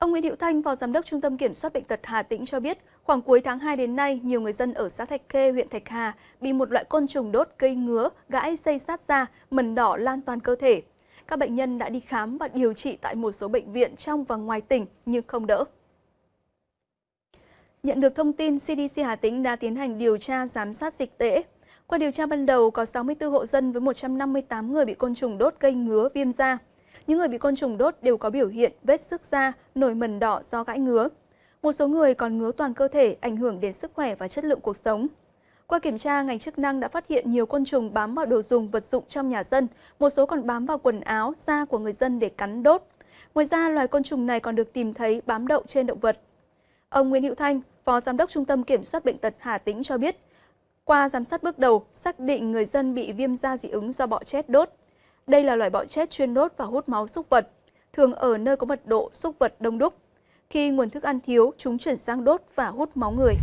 Ông Nguyễn Hữu Thanh, Phó Giám đốc Trung tâm Kiểm soát Bệnh tật Hà Tĩnh cho biết, khoảng cuối tháng 2 đến nay, nhiều người dân ở xã Thạch Khê, huyện Thạch Hà bị một loại côn trùng đốt gây ngứa, gãi xây sát da, mần đỏ lan toàn cơ thể. Các bệnh nhân đã đi khám và điều trị tại một số bệnh viện trong và ngoài tỉnh nhưng không đỡ. Nhận được thông tin, CDC Hà Tĩnh đã tiến hành điều tra giám sát dịch tễ. Qua điều tra ban đầu, có 64 hộ dân với 158 người bị côn trùng đốt gây ngứa, viêm da. Những người bị côn trùng đốt đều có biểu hiện vết sức da, nổi mần đỏ do gãi ngứa. Một số người còn ngứa toàn cơ thể ảnh hưởng đến sức khỏe và chất lượng cuộc sống. Qua kiểm tra, ngành chức năng đã phát hiện nhiều côn trùng bám vào đồ dùng vật dụng trong nhà dân, một số còn bám vào quần áo, da của người dân để cắn đốt. Ngoài ra, loài côn trùng này còn được tìm thấy bám đậu trên động vật. Ông Nguyễn Hữu Thanh, Phó Giám đốc Trung tâm Kiểm soát Bệnh tật Hà Tĩnh cho biết, qua giám sát bước đầu, xác định người dân bị viêm da dị ứng do bọ chét đốt. Đây là loài bọ chét chuyên đốt và hút máu súc vật, thường ở nơi có mật độ súc vật đông đúc. Khi nguồn thức ăn thiếu, chúng chuyển sang đốt và hút máu người.